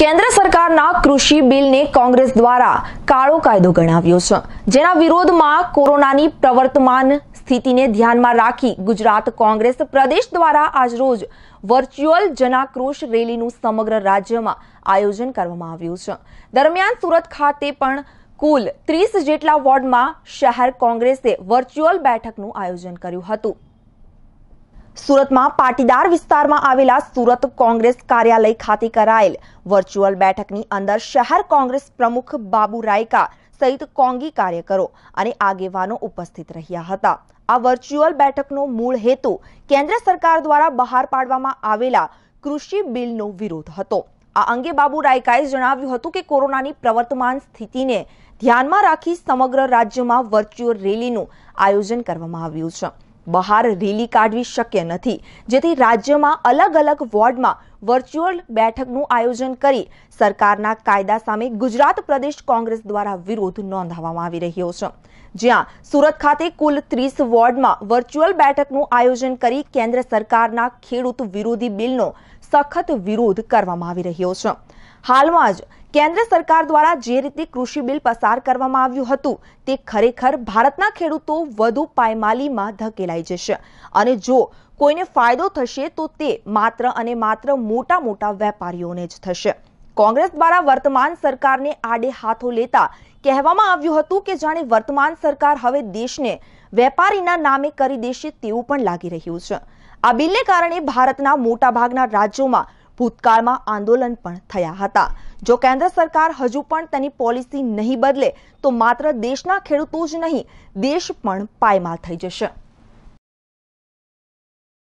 કેન્દ્ર સરકારના કૃષિ બિલને કોંગ્રેસ દ્વારા કાળો કાયદો ગણાવ્યો છે જેના વિરોધમાં કોરોનાની પ્રવર્તમાન સ્થિતિને ધ્યાનમાં રાખી ગુજરાત કોંગ્રેસ પ્રદેશ દ્વારા આજરોજ વર્ચ્યુઅલ જનાક્રોશ રેલીનું સમગ્ર રાજ્યમાં આયોજન કરવામાં આવ્યું છે દરમિયાન સુરત ખાતે પણ કુલ ત્રીસ જેટલા વોર્ડમાં શહેર કોંગ્રેસે વર્ચ્યુઅલ બેઠકનું આયોજન કર્યું હતું સુરતમાં પાટીદાર વિસ્તારમાં આવેલા સુરત કોંગ્રેસ કાર્યાલય ખાતે કરાયેલ વર્ચ્યુઅલ બેઠકની અંદર શહેર કોંગ્રેસ પ્રમુખ બાબુ રાયકા સહિત કોંગી કાર્યકરો અને આગેવાનો ઉપસ્થિત રહ્યા હતા આ વર્ચ્યુઅલ બેઠકનો મૂળ હેતુ કેન્દ્ર સરકાર દ્વારા બહાર પાડવામાં આવેલા કૃષિ બિલનો વિરોધ હતો આ અંગે બાબુ રાયકાએ જણાવ્યું હતું કે કોરોનાની પ્રવર્તમાન સ્થિતિને ધ્યાનમાં રાખી સમગ્ર રાજ્યમાં વર્ચ્યુઅલ રેલીનું આયોજન કરવામાં આવ્યું છે બહાર રેલી કાઢવી શક્ય નથી જેથી રાજ્યમાં અલગ અલગ વોર્ડમાં વર્ચ્યુઅલ બેઠકનું આયોજન કરી સરકારના કાયદા સામે ગુજરાત પ્રદેશ કોંગ્રેસ દ્વારા વિરોધ નોંધાવવામાં આવી રહ્યો છે જ્યાં સુરત ખાતે કુલ ત્રીસ વોર્ડમાં વર્ચ્યુઅલ બેઠકનું આયોજન કરી કેન્દ્ર સરકારના ખેડૂત વિરોધી બિલનો સખત વિરોધ કરવામાં આવી રહ્યો છે હાલમાં જ કેન્દ્ર સરકાર દ્વારા જે રીતે કૃષિ બિલ પસાર કરવામાં આવ્યું હતું તે ખરેખર ભારતના ખેડૂતો વધુ પાયમાલીમાં ધકેલાઈ જશે અને જો કોઈને ફાયદો થશે તો તે માત્ર અને માત્ર મોટા મોટા વેપારીઓને જ થશે કોંગ્રેસ દ્વારા વર્તમાન સરકારને આડે હાથો લેતા કહેવામાં આવ્યું હતું કે જાણે વર્તમાન સરકાર હવે દેશને વેપારીના નામે કરી દેશે તેવું પણ લાગી રહ્યું છે આ બિલને કારણે ભારતના મોટાભાગના રાજ્યોમાં ભૂતકાળમાં આંદોલન પણ થયા હતા જો કેન્દ્ર સરકાર હજુ પણ તેની પોલિસી નહીં બદલે તો માત્ર દેશના ખેડૂતો જ નહીં દેશ પણ પાયમાલ થઈ જશે